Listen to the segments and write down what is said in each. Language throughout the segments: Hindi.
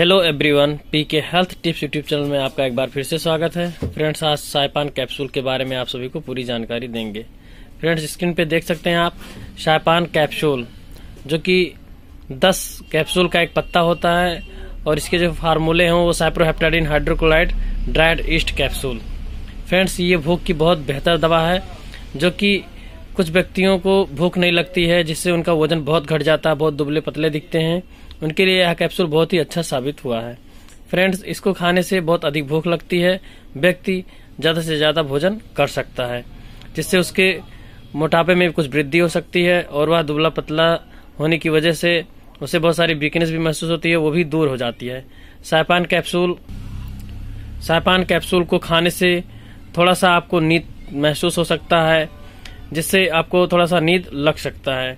hello everyone P K health tips YouTube channel में आपका एक बार फिर से स्वागत है फ्रेंड्स आज साइपान कैप्सूल के बारे में आप सभी को पूरी जानकारी देंगे फ्रेंड्स स्क्रीन पे देख सकते हैं आप शायपान कैप्सूल जो कि 10 कैप्सूल का एक पत्ता होता है और इसके जो फार्मूले हैं वो cyproheptadine hydrochloride dried yeast capsule friends ये भूख की बहुत बेहतर दवा है जो कि कुछ व्यक्तियों को भूख नहीं लगती है जिससे उनका वजन बहुत घट जाता है बहुत दुबले पतले दिखते हैं उनके लिए यह कैप्सूल बहुत ही अच्छा साबित हुआ है फ्रेंड्स इसको खाने से बहुत अधिक भूख लगती है व्यक्ति ज़्यादा से ज़्यादा भोजन कर सकता है जिससे उसके मोटापे में कुछ वृद्धि हो सकती है और वह दुबला पतला होने की वजह से उसे बहुत सारी वीकनेस भी महसूस होती है वो भी दूर हो जाती है साइपान कैप्सूल साइपान कैप्सूल को खाने से थोड़ा सा आपको नींद महसूस हो सकता है जिससे आपको थोड़ा सा नींद लग सकता है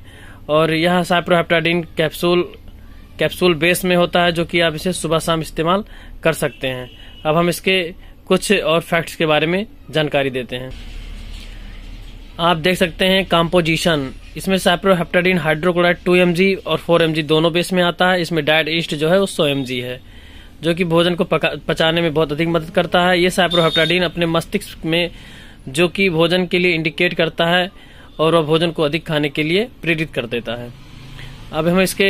और यह साइप्रोहेप्टाडीन कैप्सूल कैप्सूल बेस में होता है जो कि आप इसे सुबह शाम इस्तेमाल कर सकते हैं अब हम इसके कुछ और फैक्ट्स के बारे में जानकारी देते हैं आप देख सकते हैं कॉम्पोजिशन इसमें साइप्रोहेप्टाडीन हाइड्रोक्लोराइड 2 एम और 4 एम दोनों बेस में आता है इसमें डायड ईस्ट जो है वो सौ एम है जो कि भोजन को पचाने में बहुत अधिक मदद करता है ये साइप्रोहेप्टाडीन अपने मस्तिष्क में जो कि भोजन के लिए इंडिकेट करता है और वह भोजन को अधिक खाने के लिए प्रेरित कर देता है अब हम इसके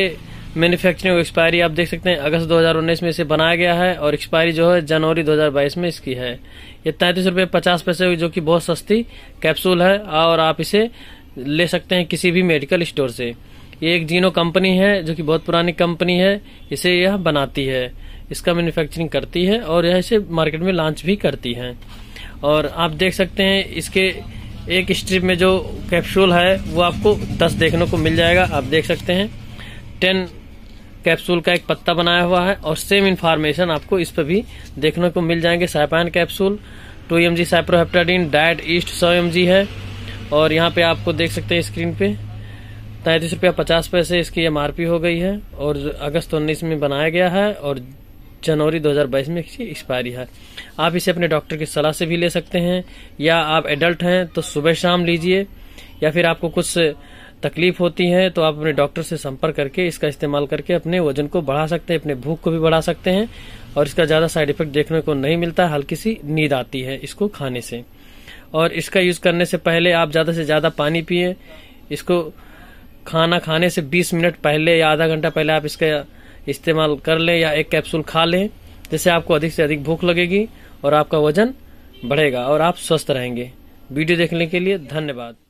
मैन्युफैक्चरिंग एक्सपायरी आप देख सकते हैं अगस्त 2019 में इसे बनाया गया है और एक्सपायरी जो है जनवरी 2022 में इसकी है ये तैंतीस रुपये पचास पैसे जो कि बहुत सस्ती कैप्सूल है और आप इसे ले सकते हैं किसी भी मेडिकल स्टोर से ये एक जीनो कंपनी है जो कि बहुत पुरानी कंपनी है इसे यह बनाती है इसका मैन्युफैक्चरिंग करती है और यह इसे मार्केट में लॉन्च भी करती है और आप देख सकते हैं इसके एक स्ट्रिप में जो कैप्सूल है वो आपको दस देखने को मिल जाएगा आप देख सकते हैं टेन कैप्सूल का एक पत्ता बनाया हुआ है और सेम इन्फॉर्मेशन आपको इस पर भी देखने को मिल जाएंगे साइपान capsule two M G cyproheptadine डायट ईस्ट सौ एम है और यहाँ पे आपको देख सकते हैं स्क्रीन पे तैंतीस रुपया पचास पैसे इसकी एमआरपी हो गई है और अगस्त उन्नीस में बनाया गया है और जनवरी 2022 में इसकी एक्सपायरी है आप इसे अपने डॉक्टर की सलाह से भी ले सकते हैं या आप एडल्ट हैं तो सुबह शाम लीजिए या फिर आपको कुछ तकलीफ होती है तो आप अपने डॉक्टर से संपर्क करके इसका इस्तेमाल करके अपने वजन को बढ़ा सकते हैं अपने भूख को भी बढ़ा सकते हैं और इसका ज्यादा साइड इफेक्ट देखने को नहीं मिलता हल्की सी नींद आती है इसको खाने से और इसका यूज करने से पहले आप ज्यादा से ज्यादा पानी पिए इसको खाना खाने से 20 मिनट पहले या आधा घंटा पहले आप इसका इस्तेमाल कर लें या एक कैप्सूल खा लें जिससे आपको अधिक से अधिक भूख लगेगी और आपका वजन बढ़ेगा और आप स्वस्थ रहेंगे वीडियो देखने के लिए धन्यवाद